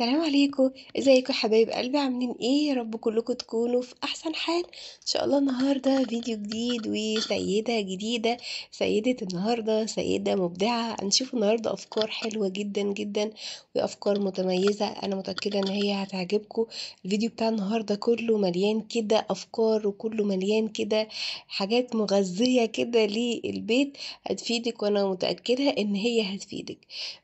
السلام عليكم ازيكم يا حبايب قلبي عاملين ايه يا رب كلكم تكونوا في احسن حال ان شاء الله النهارده فيديو جديد وسيده جديده سيده النهارده سيده مبدعه هنشوف النهارده افكار حلوه جدا جدا وافكار متميزه انا متاكده ان هي هتعجبكم الفيديو بتاع النهارده كله مليان كده افكار وكله مليان كده حاجات مغذيه كده للبيت هتفيدك وانا متاكده ان هي هتفيدك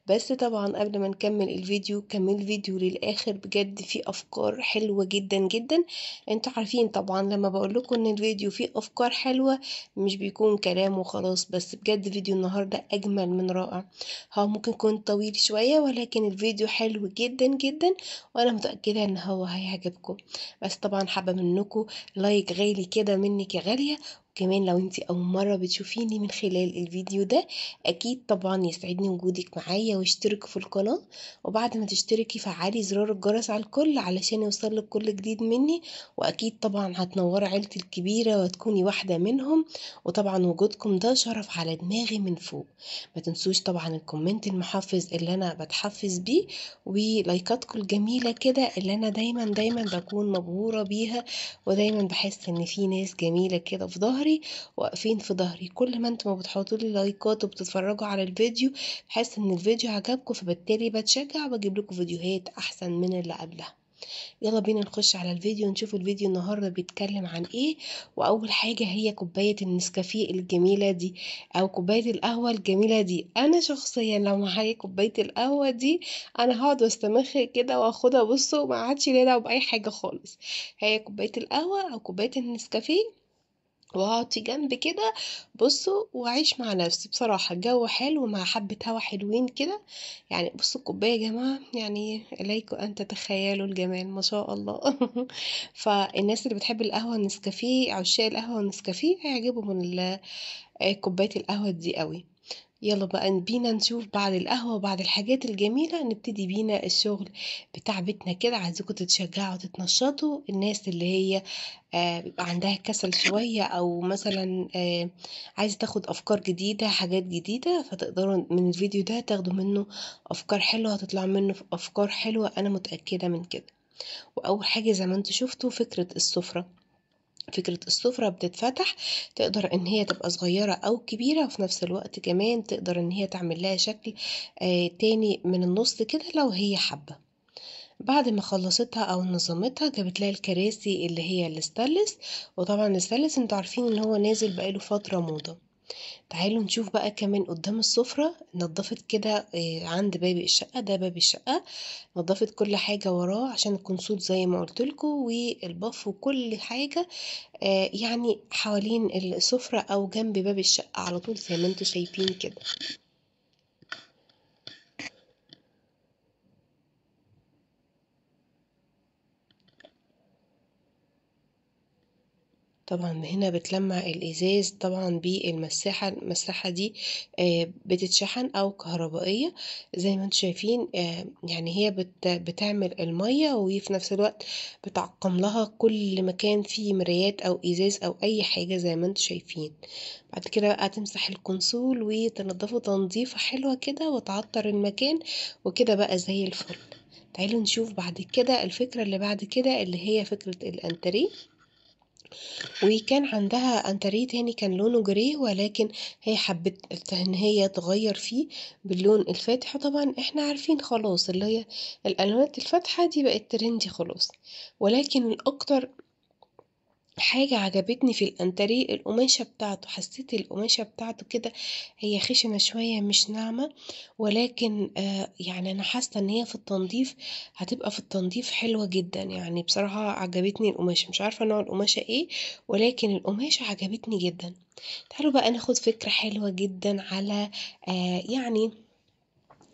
بس طبعا قبل ما نكمل الفيديو كمل الفيديو الفيديو للاخر بجد فيه افكار حلوه جدا جدا انتوا عارفين طبعا لما بقول لكم ان الفيديو فيه افكار حلوه مش بيكون كلام وخلاص بس بجد فيديو النهارده اجمل من رائع هو ممكن يكون طويل شويه ولكن الفيديو حلو جدا جدا وانا متاكده ان هو هيعجبكم بس طبعا حابه منكم لايك غالي كده منك يا غاليه كمان لو انتي اول مرة بتشوفيني من خلال الفيديو ده اكيد طبعا يسعدني وجودك معايا واشترك في القناة وبعد ما تشتركي فعلي زرار الجرس على الكل علشان يوصلك كل جديد مني واكيد طبعا هتنوري عيلتي الكبيرة وتكوني واحدة منهم وطبعا وجودكم ده شرف على دماغي من فوق ما تنسوش طبعا الكومنت المحفز اللي انا بتحفز بيه ولايكاتكم الجميلة كده اللي انا دايما دايما بكون مبهورة بيها ودايما بحس ان في ناس جميلة كده في ظهري ظهري واقفين في ظهري كل ما انتم بتحطوا لي لايكات وبتتفرجوا على الفيديو بحس ان الفيديو عجبكم فبالتالي بتشجع وبجيب لكم فيديوهات احسن من اللي قبلها يلا بينا نخش على الفيديو نشوف الفيديو النهارده بيتكلم عن ايه واول حاجه هي كوبايه النسكافيه الجميله دي او كوبايه القهوه الجميله دي انا شخصيا لو معايا كوبايه القهوه دي انا هقعد واستمخ كده واخدها بصوا ما عادش ليله باي حاجه خالص هي كوبايه القهوه او كوبايه النسكافيه واقعدي جنب كده بصوا وعيش مع نفسي بصراحة الجو حلو مع حبة هوا حلوين كده يعني بصوا الكوباية يا جماعة يعني إليكم أن تتخيلوا الجمال ما شاء الله فالناس اللي بتحب القهوة النسكافيه عشاق القهوة النسكافيه هيعجبهم آه، كوباية القهوة دي قوي يلا بقى بينا نشوف بعد القهوة وبعد الحاجات الجميلة نبتدي بينا الشغل بتاع بيتنا كده عايزكم تتشجعوا وتتنشطوا الناس اللي هي آه، بيبقى عندها كسل شوية أو مثلا آه، عايزة تاخد أفكار جديدة حاجات جديدة فتقدروا من الفيديو ده تاخدوا منه أفكار حلوة هتطلع منه أفكار حلوة أنا متأكدة من كده وأول حاجة زي ما انتوا شفتوا فكرة السفرة فكرة السفرة بتتفتح تقدر إن هي تبقى صغيرة أو كبيرة وفي نفس الوقت كمان تقدر إن هي تعمل لها شكل آه، تاني من النص كده لو هي حابة بعد ما خلصتها او نظمتها جابت لها الكراسي اللي هي الستانلس وطبعا الستانلس انتوا عارفين ان هو نازل بقاله فتره موضه تعالوا نشوف بقى كمان قدام السفرة نضفت كده آه، عند باب الشقة ده باب الشقة نضفت كل حاجة وراه عشان يكون صوت زي ما قلت لكم والباف وكل حاجة آه، يعني حوالين السفرة او جنب باب الشقة على طول زي ما انتوا شايفين كده طبعا هنا بتلمع الإزاز طبعا بالمساحة المساحة دي آه، بتتشحن أو كهربائية زي ما انتم شايفين آه، يعني هي بتعمل المية وفي نفس الوقت بتعقم لها كل مكان فيه مرايات أو إزاز أو أي حاجة زي ما انتم شايفين بعد كده بقى تمسح الكونسول وتنضفه تنظيفة حلوة كده وتعطر المكان وكده بقى زي الفل تعالوا نشوف بعد كده الفكرة اللي بعد كده اللي هي فكرة الانتريه وكان عندها أنتريه تاني كان لونه جري ولكن هي حبت إن هي تغير فيه باللون الفاتح طبعا احنا عارفين خلاص اللي هي الألوانات الفاتحة دي بقت ترندي خلاص ولكن الأكتر حاجة عجبتني في الأنتري القماشة بتاعته حسيت القماشة بتاعته كده هي خشنة شوية مش ناعمة ولكن آه يعني أنا حاسة إن هي في التنظيف هتبقى في التنظيف حلوة جدا يعني بصراحة عجبتني القماشة مش عارفة نوع القماشة إيه ولكن القماشة عجبتني جدا تعالوا بقى ناخد فكرة حلوة جدا على آه يعني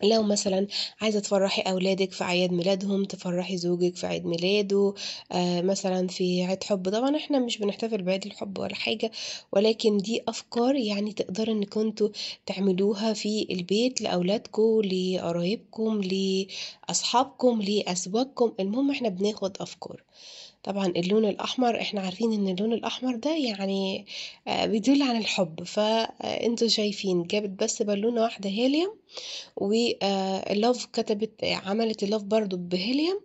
لو مثلا عايزة تفرحي أولادك في أعياد ميلادهم تفرحي زوجك في عيد ميلاده آه مثلا في عيد حب طبعا احنا مش بنحتفل بعيد الحب ولا حاجة ولكن دي أفكار يعني تقدروا إن كنتوا تعملوها في البيت لأولادكم لقرايبكم لأصحابكم لأسبابكم المهم احنا بناخد أفكار طبعًا اللون الأحمر إحنا عارفين إن اللون الأحمر ده يعني آه، بيدل عن الحب، فانتوا آه، شايفين جابت بس بالونة واحدة هيليوم واللوف آه، كتبت عملت اللوف برضو بهيليوم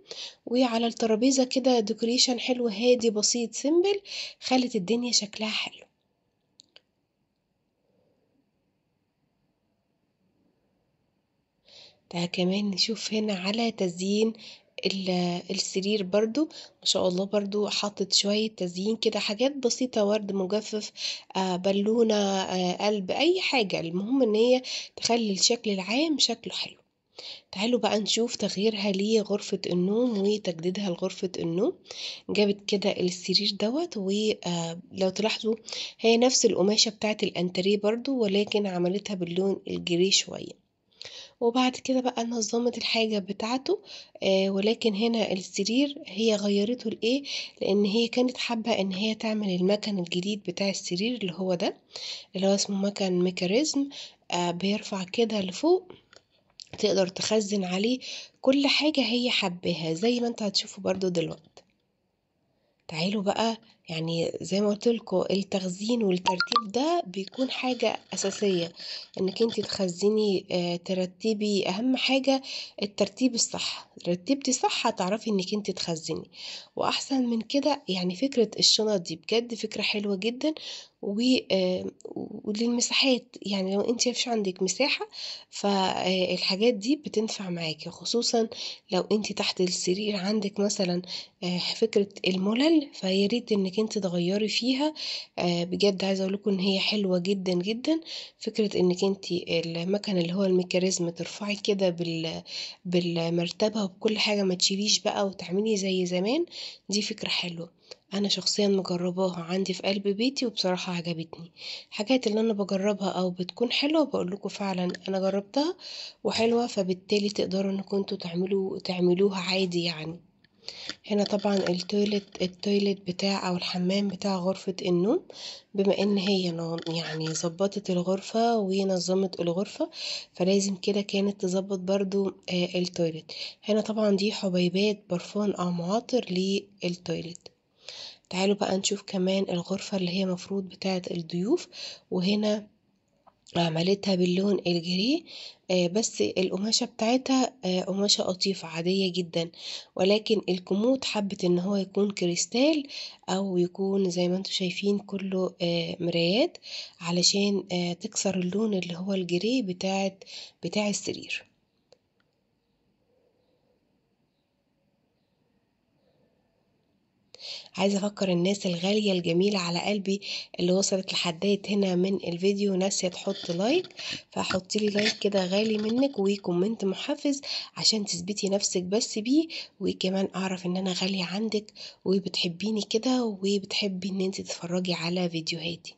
وعلى الترابيزة كده ديكوريشن حلو هادي بسيط سيمبل خلت الدنيا شكلها حلو ده كمان نشوف هنا على تزيين السرير برضو ما شاء الله برضو حاطط شوية تزيين كده حاجات بسيطة ورد مجفف بلونة آه، بالونة آه، قلب أي حاجة المهم إن هي تخلي الشكل العام شكله حلو تعالوا بقى نشوف تغييرها لغرفة النوم وتجديدها لغرفة النوم جابت كده السرير دوت ولو آه، تلاحظوا هي نفس القماشة بتاعت الانتريه برضو ولكن عملتها باللون الجري شوية وبعد كده بقى نظمت الحاجة بتاعته آه ولكن هنا السرير هي غيرته لإيه لأن هي كانت حابة إن هي تعمل المكن الجديد بتاع السرير اللي هو ده اللي هو اسمه مكن ميكانيزم آه بيرفع كده لفوق تقدر تخزن عليه كل حاجة هي حباها زي ما انتوا هتشوفوا برضو دلوقتي تعالوا بقى يعني زي ما قلت لكم التخزين والترتيب ده بيكون حاجة أساسية إنك أنت تخزني آه، ترتبي أهم حاجة الترتيب الصح رتبتي صح هتعرفي إنك أنت تخزني وأحسن من كده يعني فكرة الشنط دي بجد فكرة حلوة جدا وللمساحات آه، يعني لو انت مفيش عندك مساحة فالحاجات آه، دي بتنفع معاكي خصوصا لو انت تحت السرير عندك مثلا آه، فكرة الملل فياريت انك انت تغيري فيها بجد عايزة لكم ان هي حلوة جدا جدا فكرة انك انت المكان اللي هو الميكانيزم ترفعي كده بالمرتبة وبكل حاجة ما تشيليش بقى وتعملي زي زمان دي فكرة حلوة أنا شخصيا مجرباها عندي في قلب بيتي وبصراحة عجبتني الحاجات اللي أنا بجربها أو بتكون حلوة بقولكوا فعلا أنا جربتها وحلوة فبالتالي تقدروا انكم انتوا تعملوا تعملوها عادي يعني هنا طبعا التويلت التويلت بتاع او الحمام بتاع غرفة النوم بما ان هي يعني ظبطت الغرفة ونظمت الغرفة فلازم كده كانت تظبط برضو آه، التويلت هنا طبعا دي حبيبات برفان او معاطر للتويلت تعالوا بقى نشوف كمان الغرفة اللي هي مفروض بتاعة الضيوف وهنا عملتها باللون الجري آه، بس القماشة بتاعتها آه، قماشة قطيفة عادية جدا ولكن الكمود حبت ان هو يكون كريستال او يكون زي ما انتم شايفين كله آه، مرايات علشان تكسر اللون اللي هو الجري بتاع بتاع السرير عايزه افكر الناس الغاليه الجميله على قلبي اللي وصلت لحد هنا من الفيديو ناسيه تحط لايك فحطي لي لايك كده غالي منك وكومنت محفز عشان تثبتي نفسك بس بيه وكمان اعرف ان انا غاليه عندك وبتحبيني كده وبتحبي ان انت تتفرجي على فيديوهاتي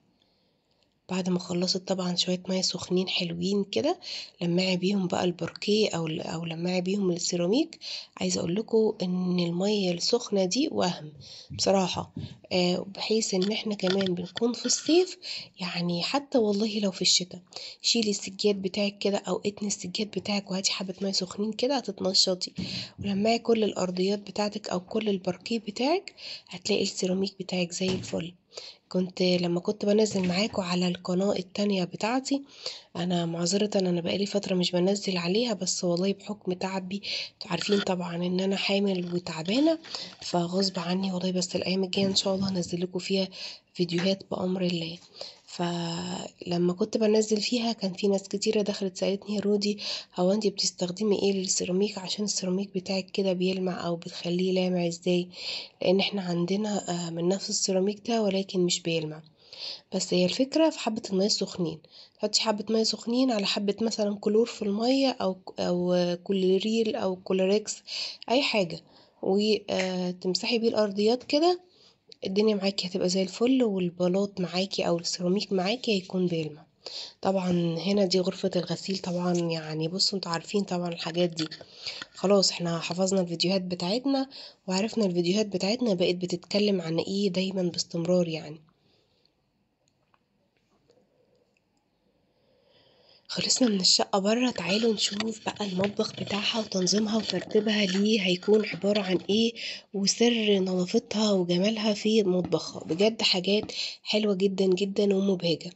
بعد ما خلصت طبعا شوية مية سخنين حلوين كده لمعي بيهم بقى الباركيه أو أو لمعي بيهم السيراميك عايزة لكم إن المية السخنة دي وهم بصراحة آه بحيث إن احنا كمان بنكون في الصيف يعني حتى والله لو في الشتا شيلي السجاد بتاعك كده أو اتني السجاد بتاعك وهاتي حبة مية سخنين كده هتتنشطي ولمعي كل الأرضيات بتاعتك أو كل الباركيه بتاعك هتلاقي السيراميك بتاعك زي الفل كنت لما كنت بنزل معاكم على القناة التانية بتاعتي انا معذرة انا بقالي فترة مش بنزل عليها بس والله بحكم تعبي انتوا عارفين طبعا ان انا حامل وتعبانة فغصب عني والله بس الايام الجاية ان شاء الله هنزل لكم فيها فيديوهات بأمر الله فلما كنت بنزل فيها كان في ناس كتيرة دخلت سألتني يا رودي هو انتي بتستخدمي ايه للسيراميك عشان السيراميك بتاعك كده بيلمع او بتخليه لامع ازاي لان احنا عندنا آه، من نفس السيراميك ده ولكن مش بيلمع بس هي الفكرة في حبة المية السخنين تحطي حبة مية سخنين على حبة مثلا كلور في المية أو أو كلوريل أو كولوريكس أي حاجة وتمسحي آه، بيه الأرضيات كده الدنيا معاكي هتبقى زي الفل والبلاط معاكي او السيراميك معاكي هيكون بيلمع طبعا هنا دي غرفة الغسيل طبعا يعني بصوا انتوا عارفين طبعا الحاجات دي خلاص احنا حفظنا الفيديوهات بتاعتنا وعرفنا الفيديوهات بتاعتنا بقت بتتكلم عن ايه دايما باستمرار يعني خلصنا من الشقة بره تعالوا نشوف بقى المطبخ بتاعها وتنظيمها وترتيبها ليه هيكون عبارة عن ايه وسر نظافتها وجمالها في مطبخها بجد حاجات حلوة جدا جدا ومبهجة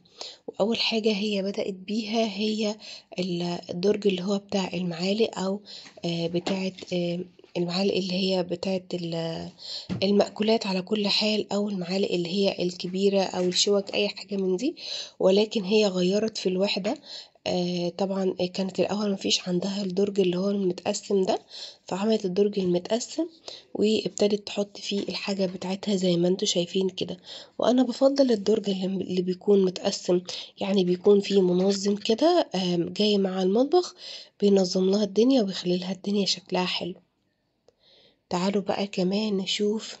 واول حاجة هي بدأت بيها هي الدرج اللي هو بتاع المعالق او آه، بتاعة آه، المعالق اللي هي بتاعة المأكولات على كل حال أو المعالق اللي هي الكبيرة أو الشوك أي حاجة من دي ولكن هي غيرت في الوحدة آه، طبعا كانت الأول مفيش عندها الدرج اللي هو المتقسم ده فعملت الدرج المتقسم وابتدت تحط فيه الحاجة بتاعتها زي ما انتوا شايفين كده وأنا بفضل الدرج اللي بيكون متقسم يعني بيكون فيه منظم كده آه، جاي مع المطبخ بينظم لها الدنيا وبيخلي لها الدنيا شكلها حلو تعالوا بقى كمان نشوف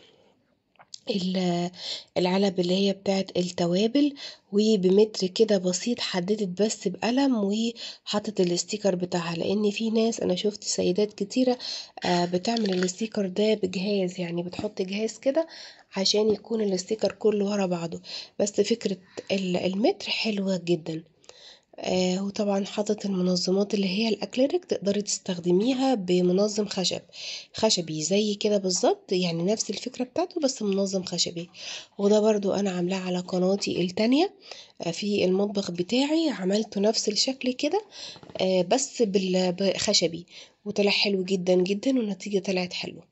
العلب اللي هي بتاعت التوابل وبمتر كده بسيط حددت بس بقلم وحطت الاستيكر بتاعها لان في ناس انا شفت سيدات كتيرة آه، بتعمل الاستيكر ده بجهاز يعني بتحط جهاز كده عشان يكون الاستيكر كله ورا بعضه بس فكرة المتر حلوة جدا آه وطبعا حاطط المنظمات اللي هي الأكليريك تقدري تستخدميها بمنظم خشب خشبي زي كده بالظبط يعني نفس الفكرة بتاعته بس منظم خشبي وده برضو أنا عاملاه على قناتي التانية آه، في المطبخ بتاعي عملته نفس الشكل كده آه بس بالخشبي وطلع حلو جدا جدا والنتيجة طلعت حلوة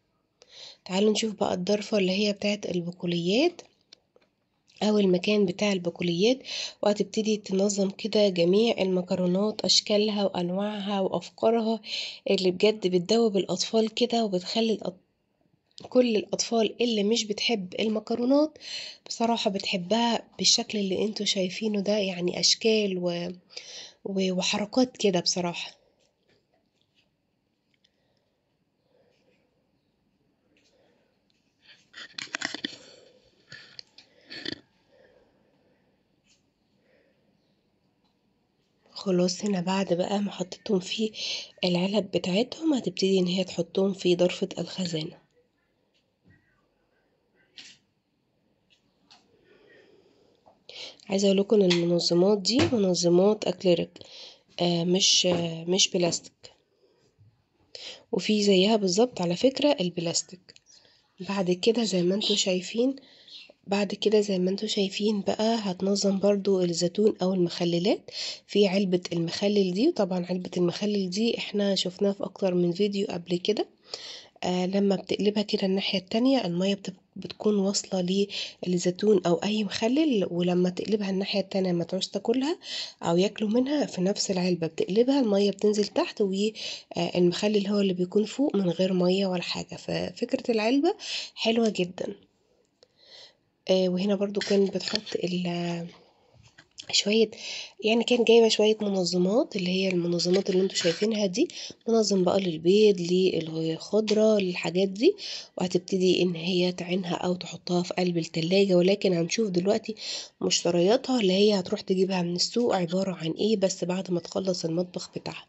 تعالوا نشوف بقى الضرفة اللي هي بتاعت البقوليات أو المكان بتاع البكوليات وهتبتدي تنظم كده جميع المكرونات أشكالها وأنواعها وأفكارها اللي بجد بتدوب الأطفال كده وبتخلي الأطفال كل الأطفال اللي مش بتحب المكرونات بصراحة بتحبها بالشكل اللي انتوا شايفينه ده يعني أشكال و... وحركات كده بصراحة خلاص هنا بعد بقى ما حطيتهم في العلب بتاعتهم هتبتدي ان هي تحطهم في ضرفة الخزانة عايزه اقول لكم المنظمات دي منظمات اكليريك آه مش آه مش بلاستيك وفي زيها بالظبط على فكره البلاستيك بعد كده زي ما انتم شايفين بعد كده زي ما انتوا شايفين بقى هتنظم برضو الزيتون او المخللات في علبة المخلل دي وطبعا علبة المخلل دي احنا شفناها في اكتر من فيديو قبل كده آه لما بتقلبها كده الناحية التانية المية بتكون واصلة للزيتون أو أي مخلل ولما تقلبها الناحية التانية ما تعوش تاكلها أو ياكلوا منها في نفس العلبة بتقلبها المية بتنزل تحت والمخلل آه، هو اللي بيكون فوق من غير مية ولا حاجة ففكرة العلبة حلوة جدا آه، وهنا برضو كانت بتحط ال شوية يعني كانت جايبة شوية منظمات اللي هي المنظمات اللي انتم شايفينها دي، منظم بقى للبيض، للخضرة، للحاجات دي، وهتبتدي إن هي تعينها أو تحطها في قلب التلاجة، ولكن هنشوف دلوقتي مشترياتها اللي هي هتروح تجيبها من السوق عبارة عن إيه بس بعد ما تخلص المطبخ بتاعها.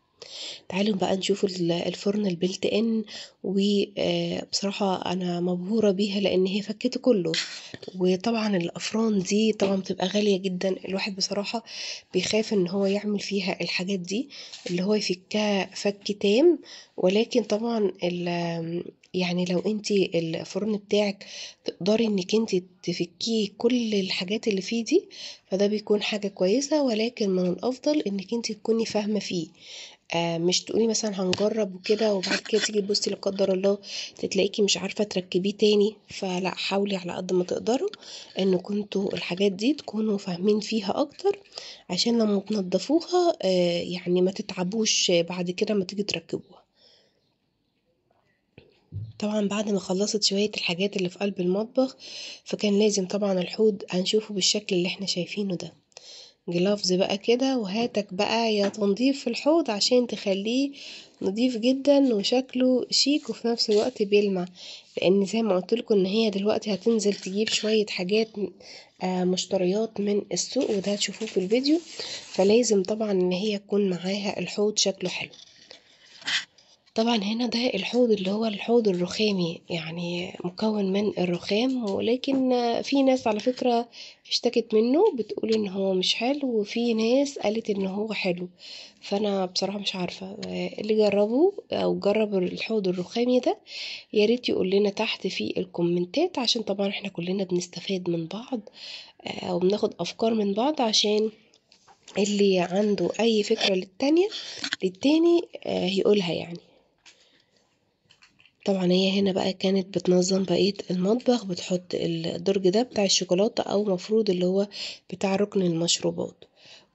تعالوا بقى نشوفوا الفرن البلت ان وبصراحة آه، انا مبهورة بيها لان هي فكته كله وطبعا الافران دي طبعا بتبقى غالية جدا الواحد بصراحة بيخاف ان هو يعمل فيها الحاجات دي اللي هو يفكها فك تام ولكن طبعا يعني لو انتي الفرن بتاعك تقدري انك انتي تفكيه كل الحاجات اللي فيه دي فده بيكون حاجة كويسة ولكن من الافضل انك انتي تكوني فاهمة فيه آه، مش تقولي مثلا هنجرب وكده وبعد كده تيجي تبصي لقدر الله تتلاقيكي مش عارفه تركبيه تاني فلا حاولي على قد ما تقدروا ان كنتوا الحاجات دي تكونوا فاهمين فيها اكتر عشان لما تنضفوها آه، يعني ما تتعبوش بعد كده ما تيجي تركبوها طبعا بعد ما خلصت شوية الحاجات اللي في قلب المطبخ فكان لازم طبعا الحوض هنشوفه بالشكل اللي احنا شايفينه ده جلافز بقى كده وهاتك بقى يا تنظيف الحوض عشان تخليه نضيف جدا وشكله شيك وفي نفس الوقت بيلمع لان زي ما قلت لكم ان هي دلوقتي هتنزل تجيب شوية حاجات آه، مشتريات من السوق وده هتشوفوه في الفيديو فلازم طبعا ان هي تكون معاها الحوض شكله حلو طبعا هنا ده الحوض اللي هو الحوض الرخامي يعني مكون من الرخام ولكن في ناس على فكرة اشتكت منه بتقول ان هو مش حلو وفي ناس قالت ان هو حلو فانا بصراحة مش عارفة اللي جربه او جرب الحوض الرخامي ده ياريت يقول لنا تحت في الكومنتات عشان طبعا احنا كلنا بنستفاد من بعض او آه، بناخد افكار من بعض عشان اللي عنده اي فكرة للتانية للتاني هيقولها آه، يعني طبعا هي هنا بقى كانت بتنظم بقية المطبخ بتحط الدرج ده بتاع الشوكولاتة أو مفروض اللي هو بتاع ركن المشروبات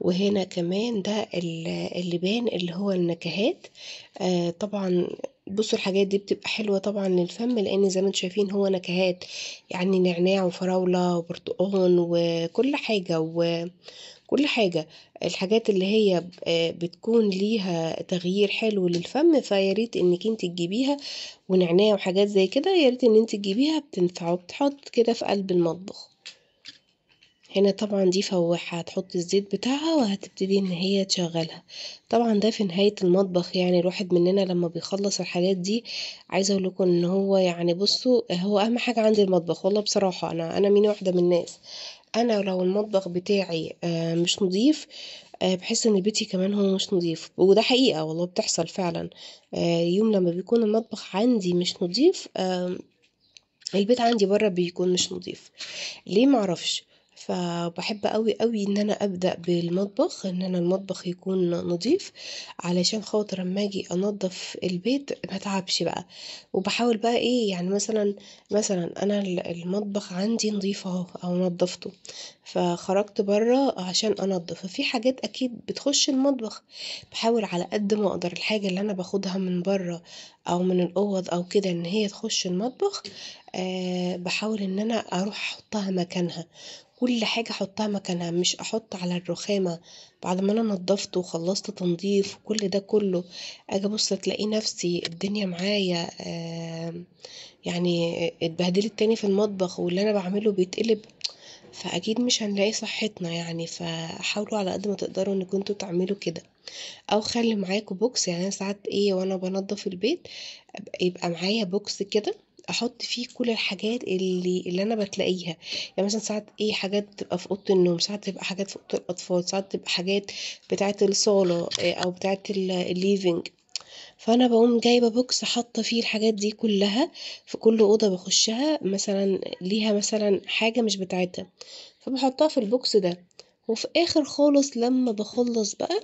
وهنا كمان ده اللبان اللي هو النكهات آه طبعا بصوا الحاجات دي بتبقى حلوة طبعا للفم لأن زي ما انتم شايفين هو نكهات يعني نعناع وفراولة وبرتقال وكل حاجة و... كل حاجة الحاجات اللي هي آه، بتكون ليها تغيير حلو للفم فياريت انك انت تجيبيها ونعناع وحاجات زي كده ياريت ان انت تجيبيها بتنفع وبتحط كده في قلب المطبخ هنا طبعا دي فواحة هتحط الزيت بتاعها وهتبتدي ان هي تشغلها طبعا ده في نهاية المطبخ يعني الواحد مننا لما بيخلص الحاجات دي عايزة اقول لكم ان هو يعني بصوا هو اهم حاجة عندي المطبخ والله بصراحة انا انا مين واحدة من الناس أنا لو المطبخ بتاعي آه، مش نضيف آه، بحس إن بيتي كمان هو مش نضيف وده حقيقة والله بتحصل فعلا آه، يوم لما بيكون المطبخ عندي مش نضيف البيت عندي بره بيكون مش نضيف ليه معرفش فبحب أوي أوي إن أنا أبدأ بالمطبخ إن أنا المطبخ يكون نضيف علشان خاطر أما أجي أنضف البيت متعبش بقى وبحاول بقى إيه يعني مثلا مثلا أنا المطبخ عندي نضيف أهو أو نضفته فخرجت بره عشان أنضف في حاجات أكيد بتخش المطبخ بحاول على قد ما أقدر الحاجة اللي أنا باخدها من بره أو من الأوض أو كده إن هي تخش المطبخ آه، بحاول إن أنا أروح أحطها مكانها كل حاجة احطها مكانها مش احط على الرخامة بعد ما انا نضفت وخلصت تنظيف وكل ده كله اجي ابص تلاقي نفسي الدنيا معايا يعني اتبهدلت تاني في المطبخ واللي انا بعمله بيتقلب فاكيد مش هنلاقي صحتنا يعني فحاولوا على قد ما تقدروا انكم كنتوا تعملوا كده او خلي معاكم بوكس يعني انا ساعات ايه وانا بنضف البيت يبقى معايا بوكس كده أحط فيه كل الحاجات اللي اللي أنا بتلاقيها يعني مثلا ساعات إيه حاجات بتبقى في أوضة النوم ساعات بتبقى حاجات في أوضة الأطفال ساعات بتبقى حاجات بتاعة الصالة آه، أو بتاعة الليفينج فأنا بقوم جايبة بوكس حاطة فيه الحاجات دي كلها في كل أوضة بخشها مثلا ليها مثلا حاجة مش بتاعتها فبحطها في البوكس ده وفي آخر خالص لما بخلص بقى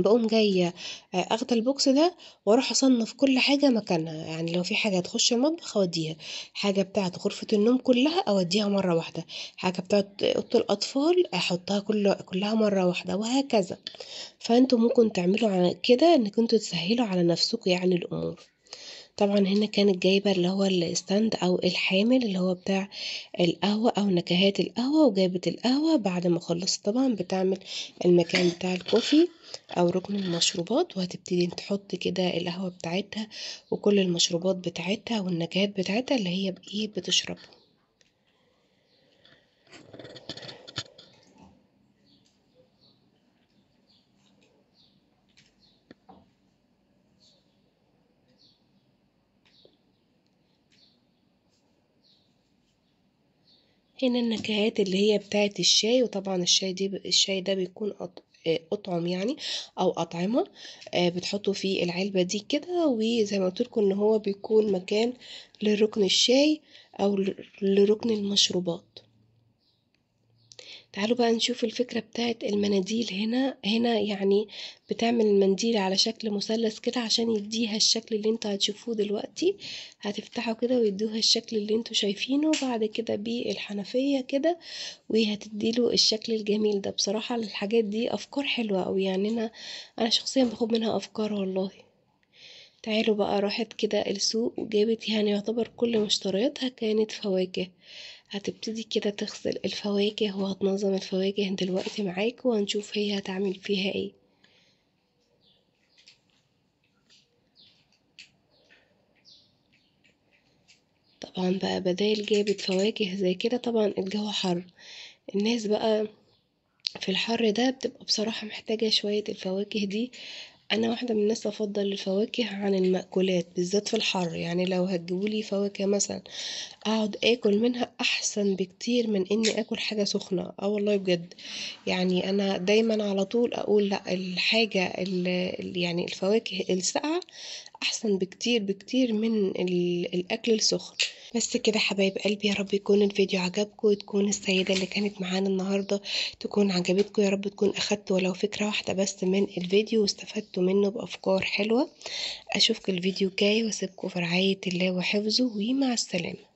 بقوم جاية آه، اخدة البوكس ده واروح اصنف كل حاجة مكانها يعني لو في حاجة هتخش المطبخ اوديها حاجة بتاعة غرفة النوم كلها اوديها مرة واحدة حاجة بتاعة اوضة الاطفال احطها كلها مرة واحدة وهكذا فانتوا ممكن تعملوا كده إنكوا انتوا تسهلوا على نفسكم يعني الامور طبعًا هنا كانت جايبة اللي هو الستاند أو الحامل اللي هو بتاع القهوة أو نكهات القهوة، وجابت القهوة بعد ما خلصت طبعًا بتعمل المكان بتاع الكوفي أو ركن المشروبات، وهتبتدي تحط كده القهوة بتاعتها وكل المشروبات بتاعتها والنكهات بتاعتها اللي هي إيه بتشربها. هنا النكهات اللي هي بتاعة الشاي وطبعا الشاي دي الشاي ده بيكون آه، اطعم يعني او اطعمه آه، بتحطوا في العلبه دي كده وزي ما قلت لكم ان هو بيكون مكان لركن الشاي او لركن المشروبات تعالوا بقى نشوف الفكرة بتاعت المناديل هنا هنا يعني بتعمل المنديل على شكل مثلث كده عشان يديها الشكل اللي انتوا هتشوفوه دلوقتي هتفتحوا كده ويدوها الشكل اللي انتوا شايفينه بعد كده بالحنفية كده وهتديله الشكل الجميل ده بصراحة الحاجات دي افكار حلوة اوي يعني انا انا شخصيا باخد منها افكار والله تعالوا بقى راحت كده السوق وجابت يعني يعتبر كل مشترياتها كانت فواكه هتبتدي كده تغسل الفواكه وهتنظم الفواكه دلوقتي معاك وهنشوف هي هتعمل فيها ايه طبعا بقى بدايل جابت فواكه زي كده طبعا الجو حر الناس بقى في الحر ده بتبقى بصراحة محتاجة شوية الفواكه دي انا واحده من الناس افضل الفواكه عن المأكولات بالذات في الحر يعني لو هتجيبولي فواكه مثلا اقعد اكل منها احسن بكتير من اني اكل حاجه سخنه اه والله بجد يعني انا دايما على طول اقول لا الحاجه يعني الفواكه الساقعه احسن بكتير بكتير من الاكل السخن بس كده حبايب قلبي يا رب يكون الفيديو عجبكم وتكون السيدة اللي كانت معانا النهاردة تكون عجبتكم يا رب تكون أخدتوا ولو فكرة واحدة بس من الفيديو واستفدتوا منه بأفكار حلوة أشوفكم الفيديو الجاي وأسيبكم في رعاية الله وحفظه ومع السلامة